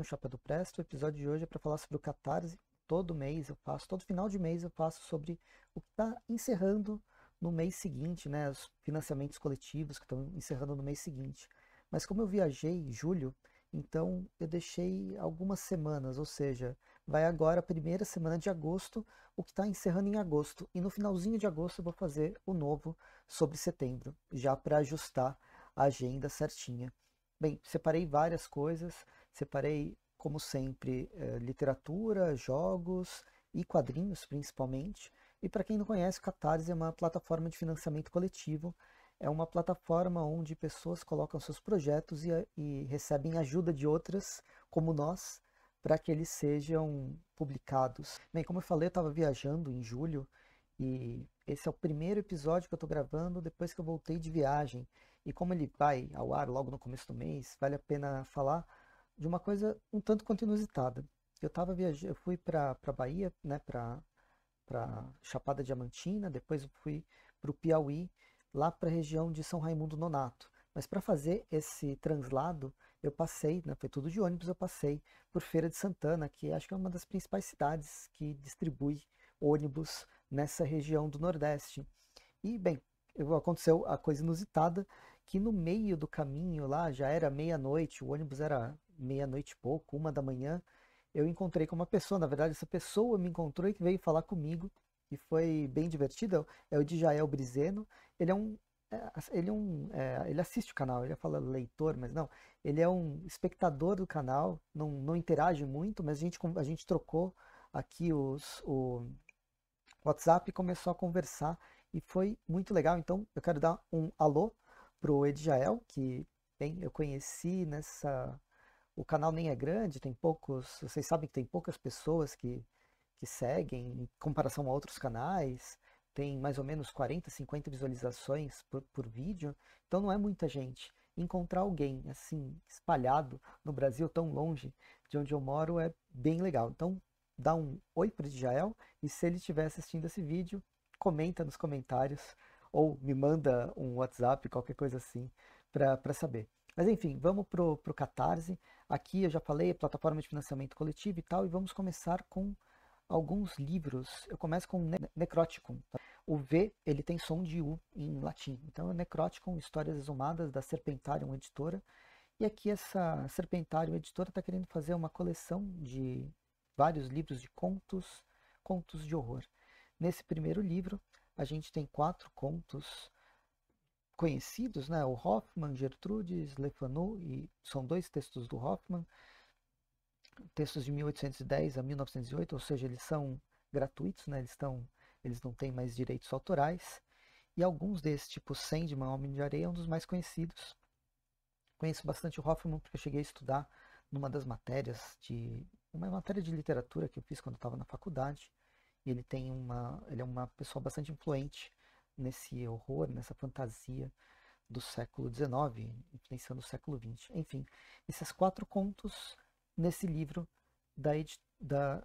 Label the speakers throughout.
Speaker 1: no Chapa do Presto. O episódio de hoje é para falar sobre o Catarse. Todo mês eu faço, todo final de mês eu faço sobre o que está encerrando no mês seguinte, né? Os financiamentos coletivos que estão encerrando no mês seguinte. Mas como eu viajei em julho, então eu deixei algumas semanas, ou seja, vai agora a primeira semana de agosto, o que está encerrando em agosto. E no finalzinho de agosto eu vou fazer o novo sobre setembro, já para ajustar a agenda certinha. Bem, separei várias coisas, Separei, como sempre, eh, literatura, jogos e quadrinhos, principalmente. E para quem não conhece, o Catarse é uma plataforma de financiamento coletivo. É uma plataforma onde pessoas colocam seus projetos e, eh, e recebem ajuda de outras, como nós, para que eles sejam publicados. Bem, como eu falei, eu estava viajando em julho e esse é o primeiro episódio que eu estou gravando depois que eu voltei de viagem. E como ele vai ao ar logo no começo do mês, vale a pena falar de uma coisa um tanto quanto inusitada. Eu tava viajando, eu fui para Bahia, né, para para Chapada Diamantina, depois eu fui para o Piauí, lá para a região de São Raimundo Nonato. Mas para fazer esse translado, eu passei, né, foi tudo de ônibus, eu passei por Feira de Santana, que acho que é uma das principais cidades que distribui ônibus nessa região do Nordeste. E, bem, aconteceu a coisa inusitada que no meio do caminho lá, já era meia-noite, o ônibus era meia-noite pouco, uma da manhã, eu encontrei com uma pessoa. Na verdade, essa pessoa me encontrou e veio falar comigo. E foi bem divertido. É o Djael Brizeno. Ele é um. É, ele, é um, é, ele assiste o canal, ele fala leitor, mas não. Ele é um espectador do canal, não, não interage muito, mas a gente, a gente trocou aqui os, o WhatsApp e começou a conversar e foi muito legal. Então eu quero dar um alô pro Edjael, que bem, eu conheci nessa o canal nem é grande, tem poucos. Vocês sabem que tem poucas pessoas que, que seguem em comparação a outros canais. Tem mais ou menos 40, 50 visualizações por, por vídeo. Então não é muita gente. Encontrar alguém assim, espalhado no Brasil, tão longe de onde eu moro, é bem legal. Então dá um oi para o Jael e se ele estiver assistindo esse vídeo, comenta nos comentários ou me manda um WhatsApp, qualquer coisa assim, para saber. Mas enfim, vamos para o Catarse. Aqui eu já falei, plataforma de financiamento coletivo e tal, e vamos começar com alguns livros. Eu começo com ne Necroticum. Tá? O V ele tem som de U em latim. Então é Necroticum, Histórias Exumadas da Serpentarium Editora. E aqui essa Serpentarium Editora está querendo fazer uma coleção de vários livros de contos, contos de horror. Nesse primeiro livro, a gente tem quatro contos conhecidos, né? o Hoffman, Gertrudes, Lefanu, e são dois textos do Hoffman, textos de 1810 a 1908, ou seja, eles são gratuitos, né? eles, estão, eles não têm mais direitos autorais, e alguns desses, tipo Sandman, Homem de Areia, é um dos mais conhecidos. Conheço bastante o Hoffman porque eu cheguei a estudar numa das matérias de uma matéria de literatura que eu fiz quando estava na faculdade, e ele tem uma, ele é uma pessoa bastante influente nesse horror, nessa fantasia do século XIX, influenciando o século XX. Enfim, esses quatro contos nesse livro da, da,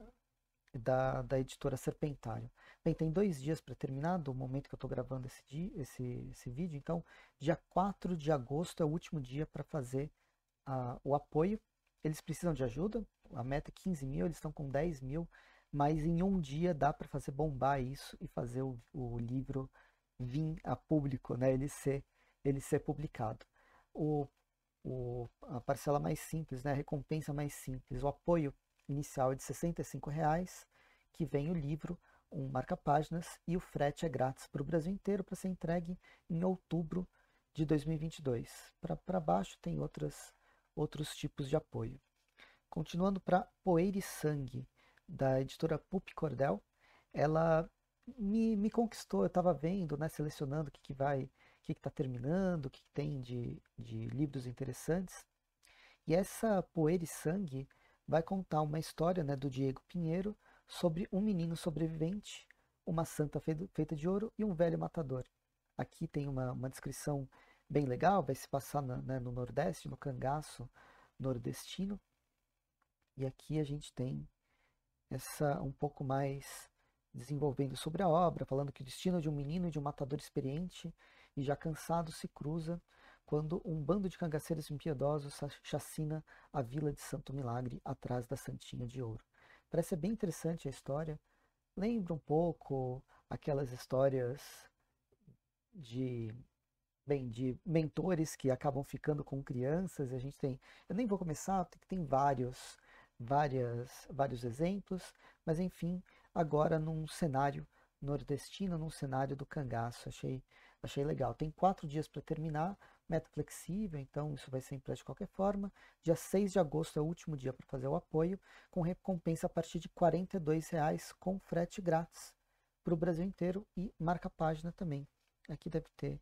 Speaker 1: da, da editora Serpentário. Bem, tem dois dias para terminar do momento que eu estou gravando esse, dia, esse, esse vídeo, então dia 4 de agosto é o último dia para fazer uh, o apoio. Eles precisam de ajuda, a meta é 15 mil, eles estão com 10 mil, mas em um dia dá para fazer bombar isso e fazer o, o livro vir a público, né, ele, ser, ele ser publicado. O, o, a parcela mais simples, né, a recompensa mais simples, o apoio inicial é de R$ reais, que vem o livro, um marca-páginas e o frete é grátis para o Brasil inteiro para ser entregue em outubro de 2022. Para baixo tem outras, outros tipos de apoio. Continuando para Poeira e Sangue, da editora Pup Cordel, ela me, me conquistou. Eu estava vendo, né, selecionando o que, que vai, o que está terminando, o que, que tem de, de livros interessantes. E essa Poeira e Sangue vai contar uma história né, do Diego Pinheiro sobre um menino sobrevivente, uma santa feita de ouro e um velho matador. Aqui tem uma, uma descrição bem legal, vai se passar na, né, no Nordeste, no cangaço nordestino. E aqui a gente tem essa um pouco mais desenvolvendo sobre a obra, falando que o destino de um menino e de um matador experiente e já cansado se cruza quando um bando de cangaceiros impiedosos chacina a vila de Santo Milagre atrás da Santinha de Ouro. Parece bem interessante a história. Lembra um pouco aquelas histórias de bem, de mentores que acabam ficando com crianças. A gente tem, eu nem vou começar, tem, tem vários, várias, vários exemplos, mas enfim, agora num cenário nordestino, num cenário do cangaço. Achei, achei legal. Tem quatro dias para terminar, meta flexível, então isso vai ser empréstimo de qualquer forma. Dia 6 de agosto é o último dia para fazer o apoio, com recompensa a partir de R$ reais com frete grátis para o Brasil inteiro e marca página também. Aqui deve ter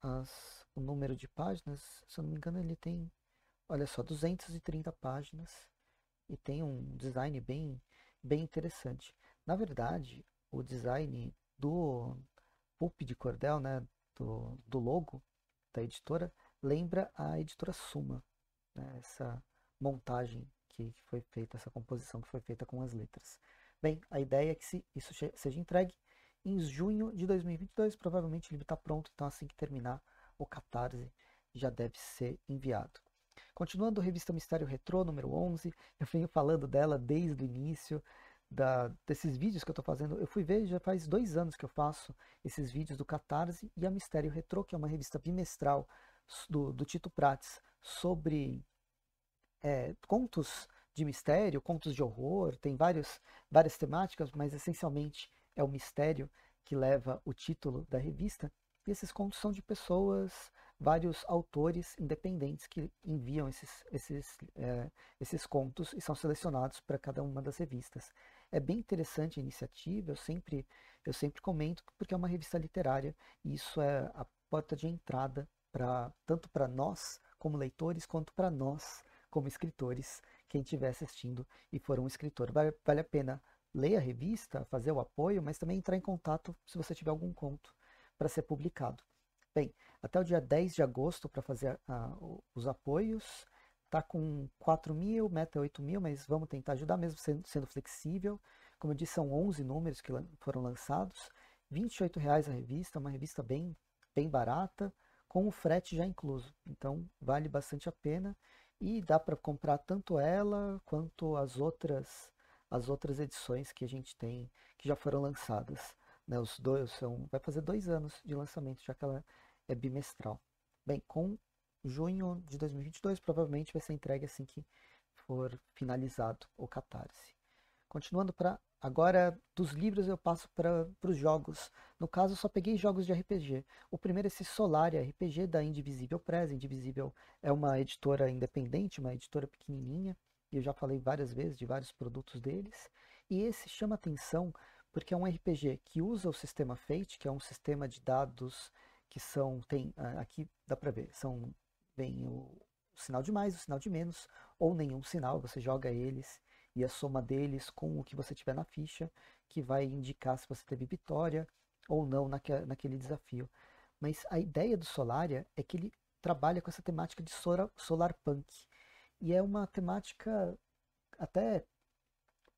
Speaker 1: as, o número de páginas, se eu não me engano ele tem, olha só, 230 páginas e tem um design bem, bem interessante. Na verdade, o design do pulp de cordel, né, do, do logo da editora, lembra a editora Suma, né, essa montagem que, que foi feita, essa composição que foi feita com as letras. Bem, a ideia é que se isso seja entregue em junho de 2022, provavelmente ele está pronto, então assim que terminar o Catarse já deve ser enviado. Continuando a revista Mistério Retrô, número 11, eu venho falando dela desde o início, da, desses vídeos que eu estou fazendo, eu fui ver, já faz dois anos que eu faço esses vídeos do Catarse e a Mistério Retro, que é uma revista bimestral do, do Tito Prates, sobre é, contos de mistério, contos de horror, tem vários, várias temáticas, mas essencialmente é o mistério que leva o título da revista. E esses contos são de pessoas, vários autores independentes que enviam esses, esses, é, esses contos e são selecionados para cada uma das revistas. É bem interessante a iniciativa, eu sempre, eu sempre comento, porque é uma revista literária e isso é a porta de entrada para tanto para nós como leitores, quanto para nós como escritores, quem estiver assistindo e for um escritor. Vale, vale a pena ler a revista, fazer o apoio, mas também entrar em contato se você tiver algum conto para ser publicado. Bem, até o dia 10 de agosto para fazer os apoios está com 4 mil, meta 8 é mil, mas vamos tentar ajudar mesmo sendo flexível. Como eu disse, são 11 números que foram lançados, R$ 28,00 a revista, uma revista bem, bem barata, com o frete já incluso. Então, vale bastante a pena e dá para comprar tanto ela quanto as outras as outras edições que a gente tem que já foram lançadas. Né? Os dois são vai fazer dois anos de lançamento já que ela é bimestral. Bem, com junho de 2022. Provavelmente vai ser entregue assim que for finalizado o catarse. Continuando para agora dos livros eu passo para os jogos. No caso, só peguei jogos de RPG. O primeiro é esse Solaria RPG da Indivisível Press. Indivisível é uma editora independente, uma editora pequenininha. E eu já falei várias vezes de vários produtos deles. E esse chama atenção porque é um RPG que usa o sistema Fate, que é um sistema de dados que são tem ah, aqui dá para ver são vem o sinal de mais, o sinal de menos, ou nenhum sinal, você joga eles e a soma deles com o que você tiver na ficha, que vai indicar se você teve vitória ou não naquele desafio. Mas a ideia do Solaria é que ele trabalha com essa temática de solar punk. E é uma temática até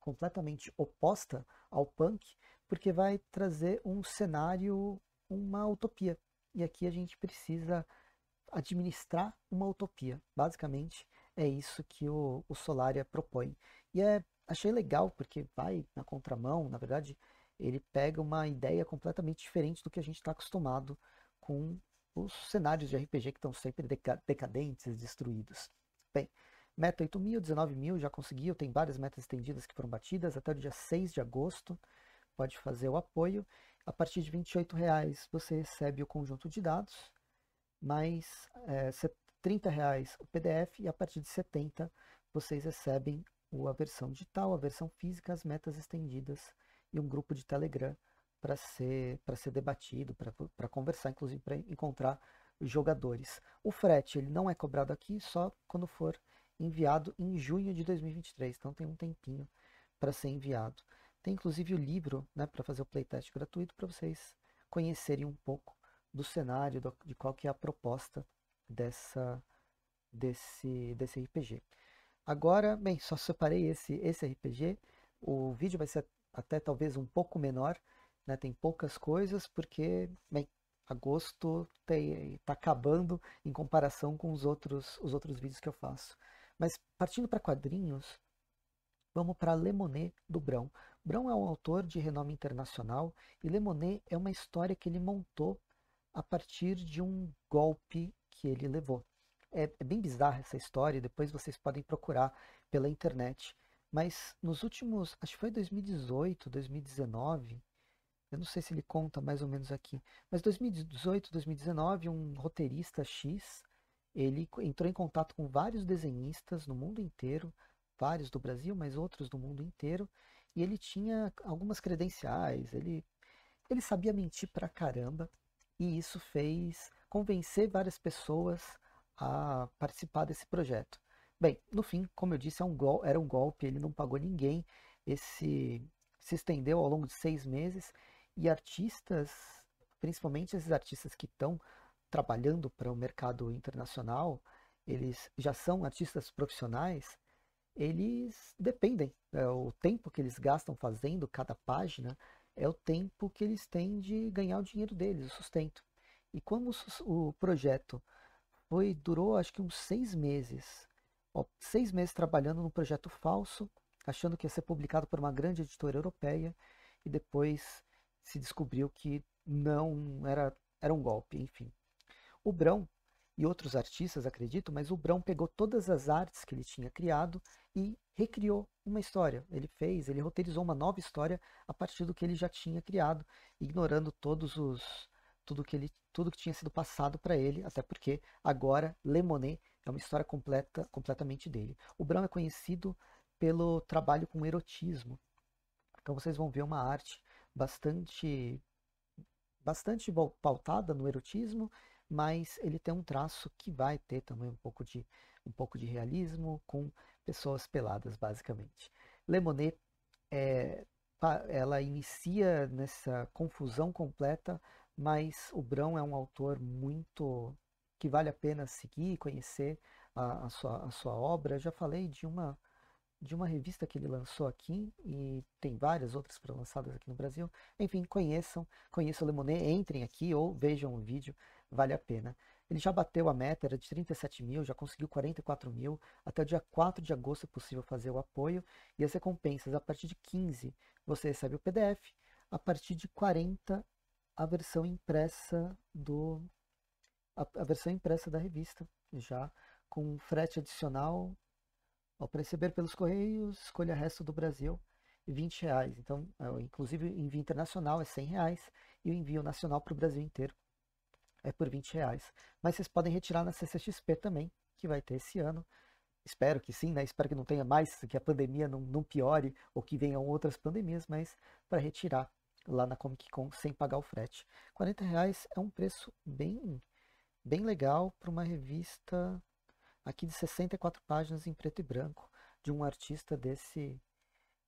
Speaker 1: completamente oposta ao punk, porque vai trazer um cenário, uma utopia. E aqui a gente precisa administrar uma utopia. Basicamente, é isso que o, o Solaria propõe. E é, achei legal, porque vai na contramão, na verdade, ele pega uma ideia completamente diferente do que a gente está acostumado com os cenários de RPG que estão sempre decadentes, destruídos. Bem, meta 8 mil, 19 mil, já conseguiu, tem várias metas estendidas que foram batidas até o dia 6 de agosto, pode fazer o apoio. A partir de R$ reais você recebe o conjunto de dados, mais é, 30 reais o PDF e a partir de 70 vocês recebem a versão digital, a versão física, as metas estendidas e um grupo de Telegram para ser, para ser debatido, para conversar, inclusive para encontrar jogadores. O frete ele não é cobrado aqui, só quando for enviado em junho de 2023, então tem um tempinho para ser enviado. Tem inclusive o livro né, para fazer o playtest gratuito para vocês conhecerem um pouco do cenário, do, de qual que é a proposta dessa, desse, desse RPG. Agora, bem, só separei esse, esse RPG. O vídeo vai ser até talvez um pouco menor, né? Tem poucas coisas, porque, bem, agosto está acabando em comparação com os outros, os outros vídeos que eu faço. Mas partindo para quadrinhos, vamos para Lemonet do Brão. Brão é um autor de renome internacional e Lemonet é uma história que ele montou a partir de um golpe que ele levou. É, é bem bizarra essa história, depois vocês podem procurar pela internet. Mas nos últimos, acho que foi 2018, 2019, eu não sei se ele conta mais ou menos aqui, mas 2018, 2019, um roteirista X, ele entrou em contato com vários desenhistas no mundo inteiro, vários do Brasil, mas outros do mundo inteiro, e ele tinha algumas credenciais, ele, ele sabia mentir pra caramba, e isso fez convencer várias pessoas a participar desse projeto. Bem, no fim, como eu disse, é era um golpe, ele não pagou ninguém, esse se estendeu ao longo de seis meses e artistas, principalmente esses artistas que estão trabalhando para o mercado internacional, eles já são artistas profissionais, eles dependem. É, o tempo que eles gastam fazendo cada página é o tempo que eles têm de ganhar o dinheiro deles, o sustento. E como o projeto foi durou acho que uns seis meses, ó, seis meses trabalhando num projeto falso, achando que ia ser publicado por uma grande editora europeia, e depois se descobriu que não era, era um golpe, enfim. O Brão e outros artistas, acredito, mas o Brão pegou todas as artes que ele tinha criado e recriou uma história. Ele fez, ele roteirizou uma nova história a partir do que ele já tinha criado, ignorando todos os tudo que ele tudo que tinha sido passado para ele, até porque agora Lemonet é uma história completa, completamente dele. O Brown é conhecido pelo trabalho com erotismo. Então vocês vão ver uma arte bastante bastante pautada no erotismo, mas ele tem um traço que vai ter também um pouco de um pouco de realismo com pessoas peladas, basicamente. Lemonet, é, ela inicia nessa confusão completa, mas o Brão é um autor muito que vale a pena seguir e conhecer a, a, sua, a sua obra. já falei de uma de uma revista que ele lançou aqui e tem várias outras para lançadas aqui no Brasil. Enfim, conheçam, conheçam o Lemonet, entrem aqui ou vejam o vídeo, vale a pena. Ele já bateu a meta, era de 37 mil, já conseguiu 44 mil. Até o dia 4 de agosto é possível fazer o apoio. E as recompensas, a partir de 15, você recebe o PDF. A partir de 40, a versão impressa do. A, a versão impressa da revista, já com frete adicional. Ao receber pelos correios, escolha resto do Brasil. 20 reais. Então, é, inclusive, envio internacional é 100 reais e o envio nacional para o Brasil inteiro é por 20 reais. Mas vocês podem retirar na CCXP também, que vai ter esse ano. Espero que sim, né? Espero que não tenha mais, que a pandemia não, não piore ou que venham outras pandemias, mas para retirar lá na Comic Con sem pagar o frete. 40 reais é um preço bem, bem legal para uma revista aqui de 64 páginas em preto e branco de um artista desse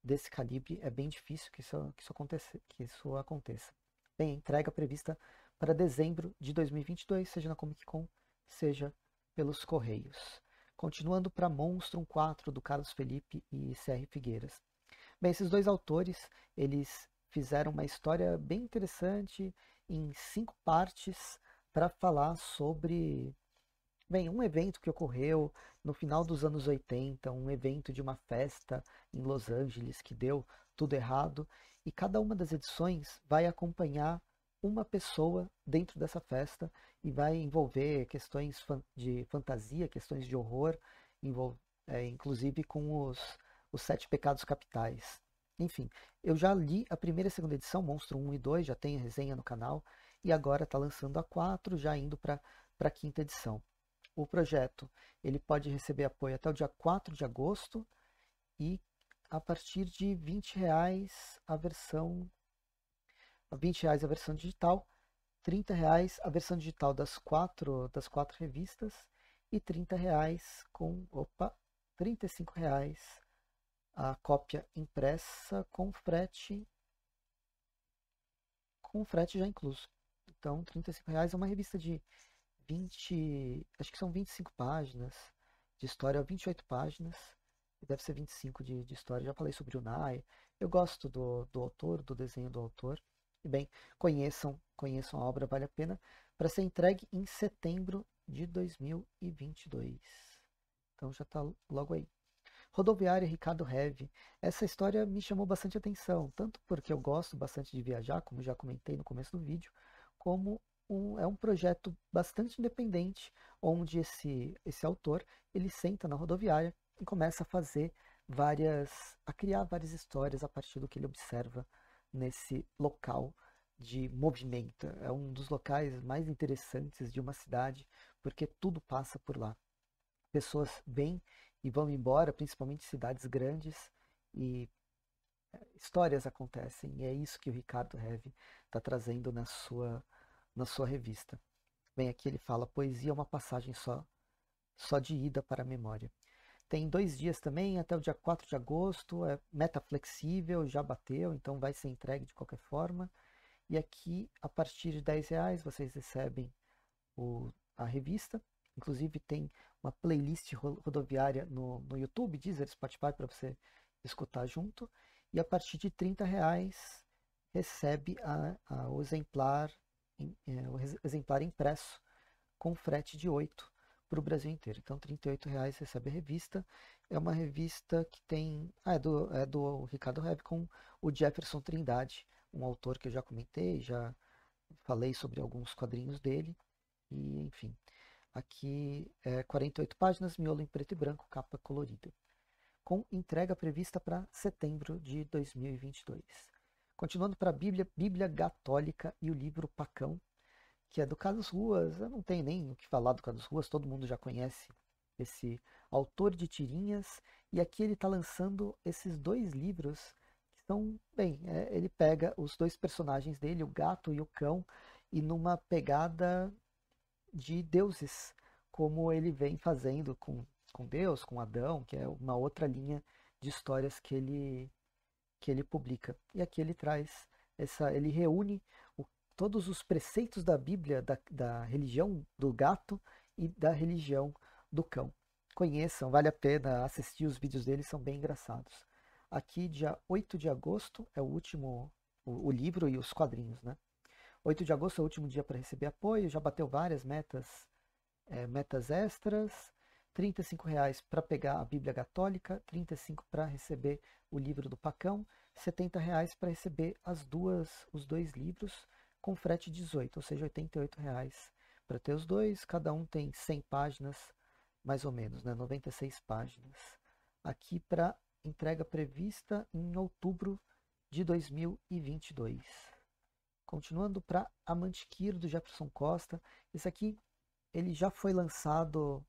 Speaker 1: desse calibre é bem difícil que isso, que isso, aconteça, que isso aconteça. Bem, entrega prevista para dezembro de 2022, seja na Comic Con, seja pelos Correios. Continuando para Monstrum 4, do Carlos Felipe e C.R. Figueiras. Bem, esses dois autores, eles fizeram uma história bem interessante em cinco partes para falar sobre bem, um evento que ocorreu no final dos anos 80, um evento de uma festa em Los Angeles que deu tudo errado, e cada uma das edições vai acompanhar uma pessoa dentro dessa festa e vai envolver questões de fantasia, questões de horror, é, inclusive com os, os Sete Pecados Capitais. Enfim, eu já li a primeira e segunda edição, Monstro 1 e 2, já tem resenha no canal, e agora está lançando a 4, já indo para a quinta edição. O projeto ele pode receber apoio até o dia 4 de agosto e a partir de 20 reais a versão a 20 reais a versão digital, 30 reais a versão digital das quatro, das quatro revistas e 30 reais com, opa, 35 reais a cópia impressa com frete com frete já incluso. Então, 35 reais é uma revista de 20, acho que são 25 páginas de história, 28 páginas, deve ser 25 de, de história. Já falei sobre o Nai. Eu gosto do, do autor, do desenho do autor. E bem, conheçam, conheçam a obra, vale a pena, para ser entregue em setembro de 2022. Então já está logo aí. Rodoviária Ricardo Heve. Essa história me chamou bastante atenção, tanto porque eu gosto bastante de viajar, como já comentei no começo do vídeo, como um, é um projeto bastante independente, onde esse, esse autor ele senta na rodoviária e começa a fazer várias. a criar várias histórias a partir do que ele observa nesse local de movimento. É um dos locais mais interessantes de uma cidade, porque tudo passa por lá. Pessoas vêm e vão embora, principalmente cidades grandes, e eh, histórias acontecem. E é isso que o Ricardo Heve está trazendo na sua, na sua revista. Bem, aqui ele fala: poesia é uma passagem só, só de ida para a memória. Tem dois dias também, até o dia 4 de agosto, é meta flexível, já bateu, então vai ser entregue de qualquer forma. E aqui, a partir de 10 reais, vocês recebem o, a revista. Inclusive tem uma playlist rodoviária no, no YouTube, Deezer, Spotify, para você escutar junto. E a partir de 30 reais, recebe a, a, o, exemplar, em, é, o exemplar impresso com frete de 8 para o Brasil inteiro. Então, R$ reais recebe a é revista. É uma revista que tem. Ah, é do, é do Ricardo Reb com o Jefferson Trindade, um autor que eu já comentei, já falei sobre alguns quadrinhos dele. E, enfim, aqui é 48 páginas, miolo em preto e branco, capa colorida. Com entrega prevista para setembro de 2022. Continuando para a Bíblia, Bíblia Católica e o livro Pacão, que é do Carlos Ruas. Eu não tenho nem o que falar do Carlos Ruas, todo mundo já conhece esse autor de tirinhas. E aqui ele está lançando esses dois livros. que são bem, é, ele pega os dois personagens dele, o gato e o cão, e numa pegada de deuses, como ele vem fazendo com, com Deus, com Adão, que é uma outra linha de histórias que ele, que ele publica. E aqui ele traz essa, ele reúne todos os preceitos da Bíblia, da, da religião do gato e da religião do cão. Conheçam, vale a pena assistir os vídeos deles, são bem engraçados. Aqui, dia 8 de agosto, é o último, o, o livro e os quadrinhos, né? 8 de agosto é o último dia para receber apoio, já bateu várias metas, é, metas extras, R$ 35,00 para pegar a Bíblia Católica, R$ 35,00 para receber o livro do Pacão, R$ 70,00 para receber as duas, os dois livros, com frete 18, ou seja, R$ 88,00 para ter os dois. Cada um tem 100 páginas, mais ou menos, né? 96 páginas. Aqui para entrega prevista em outubro de 2022. Continuando para a Mantiqueira do Jefferson Costa. Esse aqui ele já foi lançado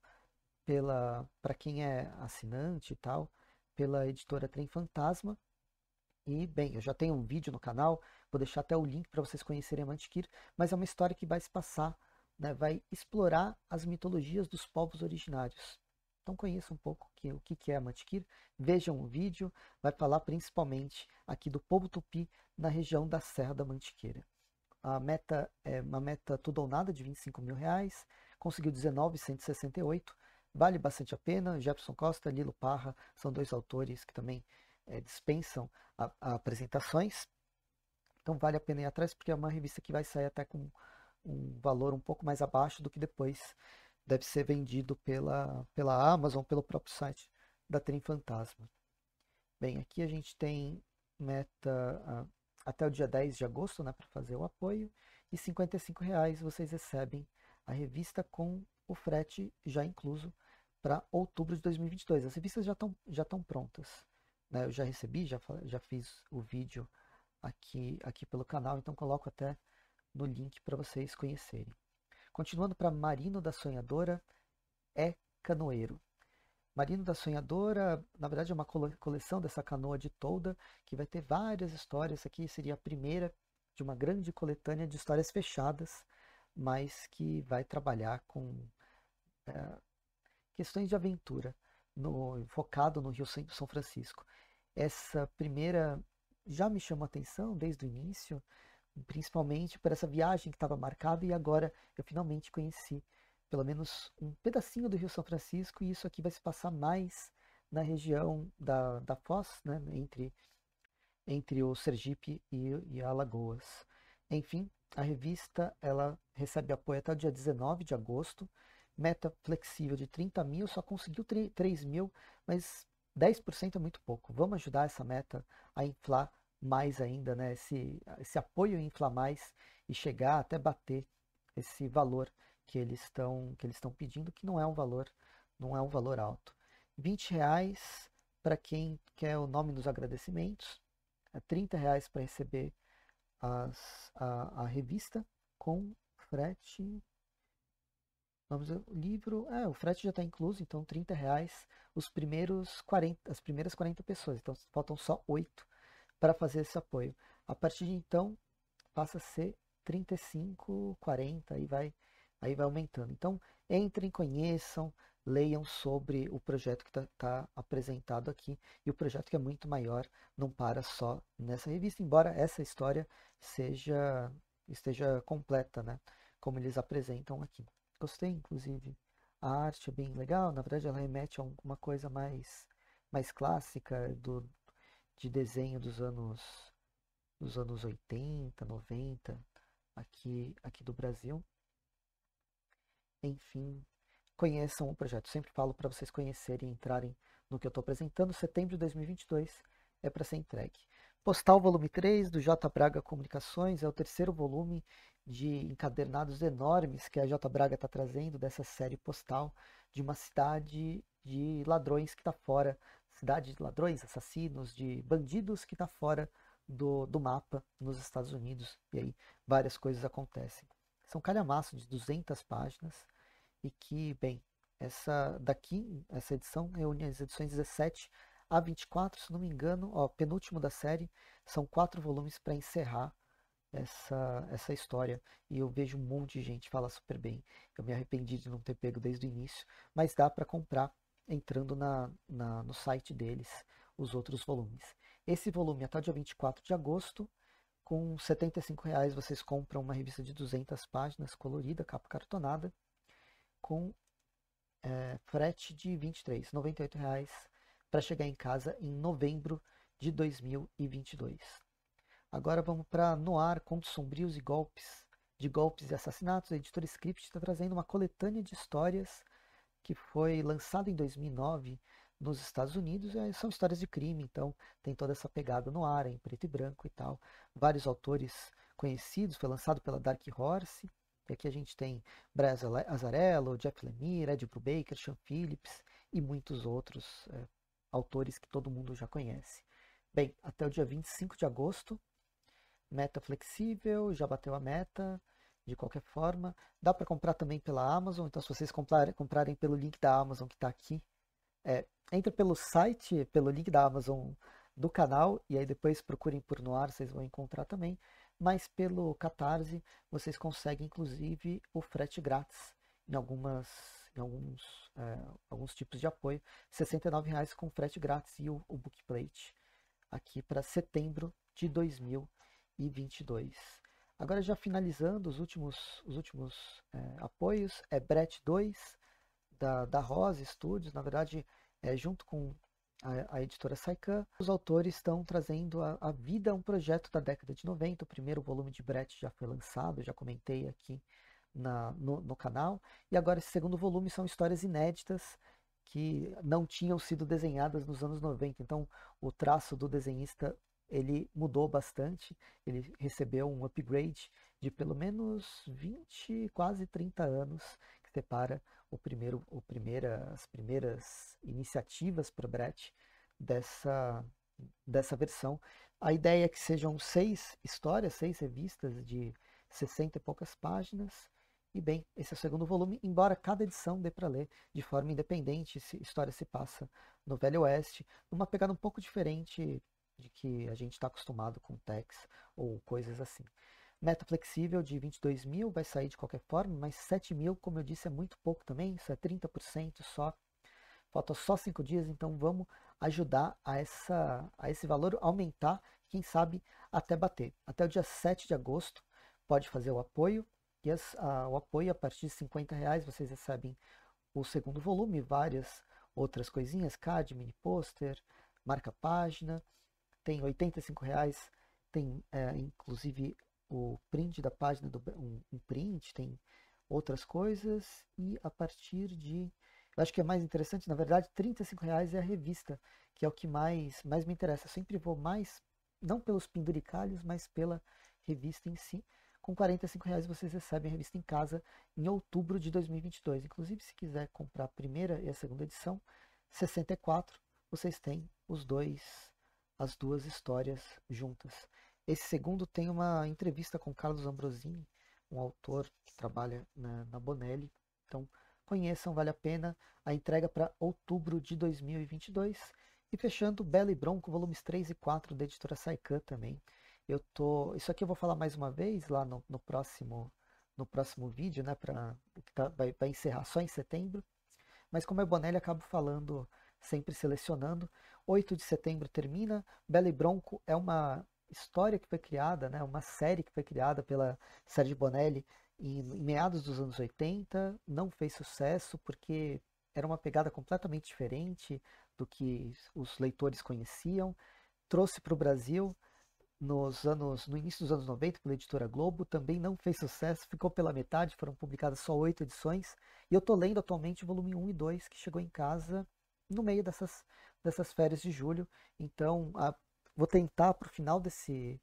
Speaker 1: pela para quem é assinante e tal, pela editora Trem Fantasma. E bem, eu já tenho um vídeo no canal Vou deixar até o link para vocês conhecerem a mas é uma história que vai se passar, né, vai explorar as mitologias dos povos originários. Então conheça um pouco que, o que é a Mantikir, vejam o vídeo, vai falar principalmente aqui do povo tupi na região da Serra da Mantiqueira. A meta é uma meta tudo ou nada de 25 mil reais, conseguiu 19,168, vale bastante a pena. Jefferson Costa, Lilo Parra são dois autores que também é, dispensam a, a apresentações. Então vale a pena ir atrás, porque é uma revista que vai sair até com um valor um pouco mais abaixo do que depois deve ser vendido pela, pela Amazon, pelo próprio site da Trem Fantasma. Bem, aqui a gente tem meta ah, até o dia 10 de agosto né, para fazer o apoio e R$ 55,00 vocês recebem a revista com o frete já incluso para outubro de 2022. As revistas já estão já prontas. Né? Eu já recebi, já, já fiz o vídeo aqui, aqui pelo canal, então coloco até no link para vocês conhecerem. Continuando para Marino da Sonhadora, é canoeiro. Marino da Sonhadora, na verdade, é uma coleção dessa canoa de Tolda, que vai ter várias histórias. aqui seria a primeira de uma grande coletânea de histórias fechadas, mas que vai trabalhar com é, questões de aventura, no, focado no Rio São Francisco. Essa primeira já me chamou atenção desde o início, principalmente por essa viagem que estava marcada e agora eu finalmente conheci pelo menos um pedacinho do Rio São Francisco e isso aqui vai se passar mais na região da, da Foz, né, entre, entre o Sergipe e, e Alagoas. Enfim, a revista ela recebe apoio até o dia 19 de agosto, meta flexível de 30 mil, só conseguiu 3 mil, mas 10% é muito pouco. Vamos ajudar essa meta a inflar mais ainda, né? Esse, esse apoio a inflar mais e chegar até bater esse valor que eles estão que eles estão pedindo, que não é um valor não é um valor alto. 20 reais para quem quer o nome nos agradecimentos, é 30 reais para receber as, a, a revista com frete Vamos ver, o livro, ah, o frete já está incluso, então 30 reais os primeiros 40, as primeiras 40 pessoas, então faltam só 8 para fazer esse apoio. A partir de então, passa a ser 35, 40, aí vai, aí vai aumentando. Então, entrem, conheçam, leiam sobre o projeto que está tá apresentado aqui. E o projeto que é muito maior não para só nessa revista, embora essa história seja esteja completa, né? Como eles apresentam aqui. Gostei, inclusive. A arte é bem legal, na verdade ela remete a uma coisa mais, mais clássica do, de desenho dos anos, dos anos 80, 90, aqui, aqui do Brasil. Enfim, conheçam o projeto. Sempre falo para vocês conhecerem e entrarem no que eu estou apresentando. Setembro de 2022 é para ser entregue. Postal Volume 3, do J. Braga Comunicações, é o terceiro volume de encadernados enormes que a J. Braga está trazendo dessa série postal de uma cidade de ladrões que está fora cidade de ladrões, assassinos, de bandidos que está fora do, do mapa nos Estados Unidos. E aí várias coisas acontecem. São calhamaço de 200 páginas e que, bem, essa daqui, essa edição reúne as edições 17 a 24, se não me engano, ó, penúltimo da série, são quatro volumes para encerrar essa, essa história. E eu vejo um monte de gente falar super bem. Eu me arrependi de não ter pego desde o início, mas dá para comprar entrando na, na, no site deles os outros volumes. Esse volume é até o dia 24 de agosto. Com R$ 75,00 vocês compram uma revista de 200 páginas, colorida, capa cartonada, com é, frete de R$ reais para chegar em casa em novembro de 2022. Agora vamos para Noir, Contos Sombrios e Golpes. De Golpes e Assassinatos, a editora Script está trazendo uma coletânea de histórias que foi lançada em 2009 nos Estados Unidos. É, são histórias de crime, então tem toda essa pegada no ar, em preto e branco e tal. Vários autores conhecidos, foi lançado pela Dark Horse. E aqui a gente tem Brad Azarello, Jeff Lemire, Ed Brubaker, Sean Phillips e muitos outros é, autores que todo mundo já conhece. Bem, até o dia 25 de agosto meta flexível, já bateu a meta, de qualquer forma. Dá para comprar também pela Amazon, então se vocês comprarem, comprarem pelo link da Amazon que está aqui, é, entre pelo site, pelo link da Amazon do canal, e aí depois procurem por Noir, vocês vão encontrar também. Mas pelo Catarse, vocês conseguem inclusive o frete grátis em algumas em alguns, é, alguns tipos de apoio, R$ 69,00 com frete grátis e o, o bookplate aqui para setembro de 2020 e 22. Agora já finalizando os últimos, os últimos é, apoios, é Brett 2, da, da Rosa Studios, na verdade, é, junto com a, a editora Saikan, os autores estão trazendo a, a vida um projeto da década de 90, o primeiro volume de Brett já foi lançado, já comentei aqui na, no, no canal, e agora esse segundo volume são histórias inéditas que não tinham sido desenhadas nos anos 90. Então, o traço do desenhista ele mudou bastante, ele recebeu um upgrade de pelo menos 20, quase 30 anos, que separa o primeiro, o primeira, as primeiras iniciativas para Brett dessa, dessa versão. A ideia é que sejam seis histórias, seis revistas de 60 e poucas páginas. E bem, esse é o segundo volume, embora cada edição dê para ler de forma independente, se história se passa no Velho Oeste, numa pegada um pouco diferente de que a gente está acostumado com tax ou coisas assim. Meta flexível de 22 mil vai sair de qualquer forma, mas 7 mil, como eu disse, é muito pouco também, isso é 30% só. falta só 5 dias, então vamos ajudar a, essa, a esse valor aumentar, quem sabe até bater. Até o dia 7 de agosto pode fazer o apoio, e as, a, o apoio a partir de 50 reais vocês recebem o segundo volume, várias outras coisinhas, CAD, mini pôster, marca página, tem 85 reais, tem é, inclusive o print da página, do, um, um, print, tem outras coisas, e a partir de, eu acho que é mais interessante, na verdade, 35 reais é a revista, que é o que mais, mais me interessa, eu sempre vou mais, não pelos penduricalhos, mas pela revista em si, com 45 reais vocês recebem a revista em casa em outubro de 2022. Inclusive, se quiser comprar a primeira e a segunda edição, 64, vocês têm os dois as duas histórias juntas. Esse segundo tem uma entrevista com Carlos Ambrosini, um autor que trabalha na, na Bonelli. Então, conheçam, vale a pena. A entrega para outubro de 2022. E fechando, Bela e Bronco, volumes 3 e 4 da editora Saikan também. Eu tô, isso aqui eu vou falar mais uma vez lá no, no próximo no próximo vídeo, né, para tá, vai, vai encerrar só em setembro. Mas como é Bonelli, acabo falando sempre selecionando. 8 de setembro termina. Bela e Bronco é uma história que foi criada, né, uma série que foi criada pela Sérgio Bonelli em, em meados dos anos 80. Não fez sucesso porque era uma pegada completamente diferente do que os leitores conheciam. Trouxe para o Brasil nos anos, no início dos anos 90 pela editora Globo, também não fez sucesso, ficou pela metade, foram publicadas só oito edições. E eu estou lendo atualmente o volume 1 e 2, que chegou em casa no meio dessas, dessas férias de julho. Então, a, vou tentar para o final desse,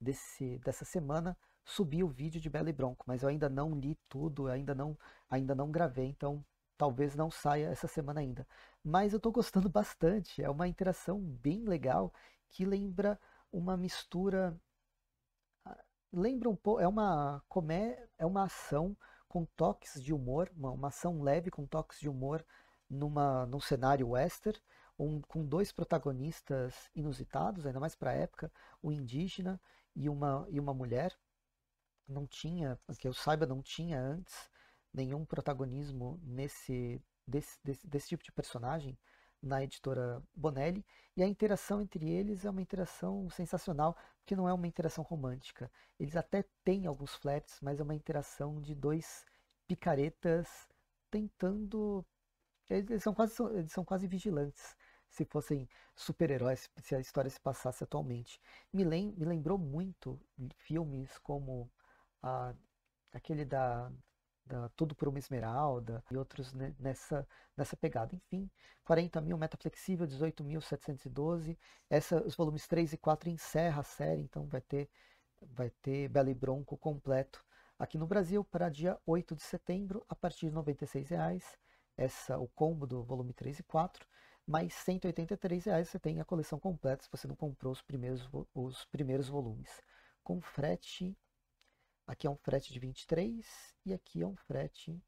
Speaker 1: desse, dessa semana subir o vídeo de Belo e Bronco, mas eu ainda não li tudo, ainda não, ainda não gravei, então talvez não saia essa semana ainda. Mas eu estou gostando bastante, é uma interação bem legal que lembra uma mistura ah, lembra um pouco, é uma comé, é uma ação com toques de humor, uma, uma ação leve com toques de humor numa, num cenário western, um, com dois protagonistas inusitados, ainda mais para a época, o um indígena e uma, e uma mulher. Não tinha, que eu saiba, não tinha antes nenhum protagonismo nesse desse, desse, desse tipo de personagem na editora Bonelli, e a interação entre eles é uma interação sensacional, porque não é uma interação romântica. Eles até têm alguns flertes mas é uma interação de dois picaretas tentando eles são quase, eles são quase vigilantes se fossem super-heróis, se a história se passasse atualmente. Me, lem me lembrou muito filmes como a, aquele da, da, Tudo por uma Esmeralda e outros né, nessa, nessa pegada. Enfim, 40 mil, Metaflexível, 18.712. Essa, os volumes 3 e 4 encerra a série, então vai ter, vai ter Bela e Bronco completo aqui no Brasil para dia 8 de setembro, a partir de R$ 96,00 essa, o combo do volume 3 e 4, mais R$ 183 reais você tem a coleção completa se você não comprou os primeiros, os primeiros volumes. Com frete, aqui é um frete de 23 e aqui é um frete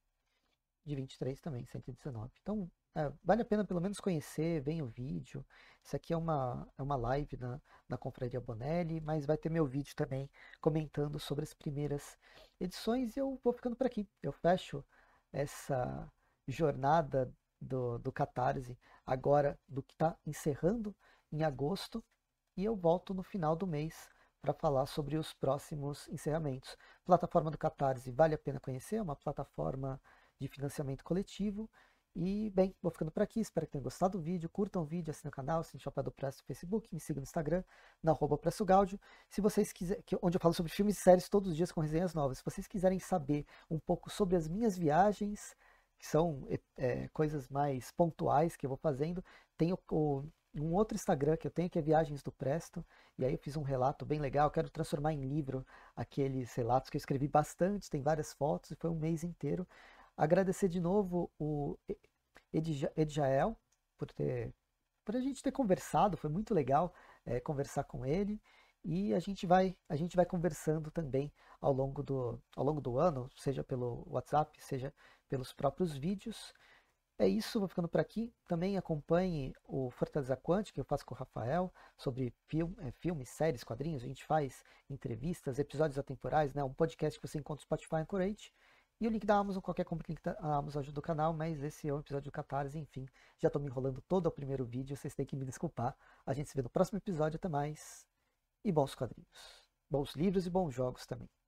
Speaker 1: de 23 também, 119. Então, é, vale a pena pelo menos conhecer, vem o vídeo. Isso aqui é uma, é uma live na, na Confraria Bonelli, mas vai ter meu vídeo também comentando sobre as primeiras edições. E eu vou ficando por aqui. Eu fecho essa jornada do, do Catarse, agora do que está encerrando em agosto, e eu volto no final do mês para falar sobre os próximos encerramentos. Plataforma do Catarse vale a pena conhecer, é uma plataforma de financiamento coletivo. E, bem, vou ficando por aqui. Espero que tenham gostado do vídeo. Curtam o vídeo, assinem o canal, assinem o Chapéu do Preço no Facebook, me sigam no Instagram, na arroba Gaudio. Se vocês quiserem, onde eu falo sobre filmes e séries todos os dias com resenhas novas. Se vocês quiserem saber um pouco sobre as minhas viagens, que são é, coisas mais pontuais que eu vou fazendo. Tem o, o, um outro Instagram que eu tenho, que é Viagens do Presto, e aí eu fiz um relato bem legal, quero transformar em livro aqueles relatos que eu escrevi bastante, tem várias fotos, e foi um mês inteiro. Agradecer de novo o Edjael por ter por a gente ter conversado, foi muito legal é, conversar com ele e a gente vai a gente vai conversando também ao longo do ao longo do ano, seja pelo WhatsApp, seja pelos próprios vídeos. É isso, vou ficando por aqui. Também acompanhe o Fortaleza Quântica, que eu faço com o Rafael, sobre filme é, filmes, séries, quadrinhos. A gente faz entrevistas, episódios atemporais, né? um podcast que você encontra no Spotify Anchorage. E o link da Amazon, qualquer compra que link da Amazon ajuda o canal, mas esse é um episódio do Catarse, enfim. Já estou me enrolando todo o primeiro vídeo, vocês têm que me desculpar. A gente se vê no próximo episódio, até mais. E bons quadrinhos. Bons livros e bons jogos também.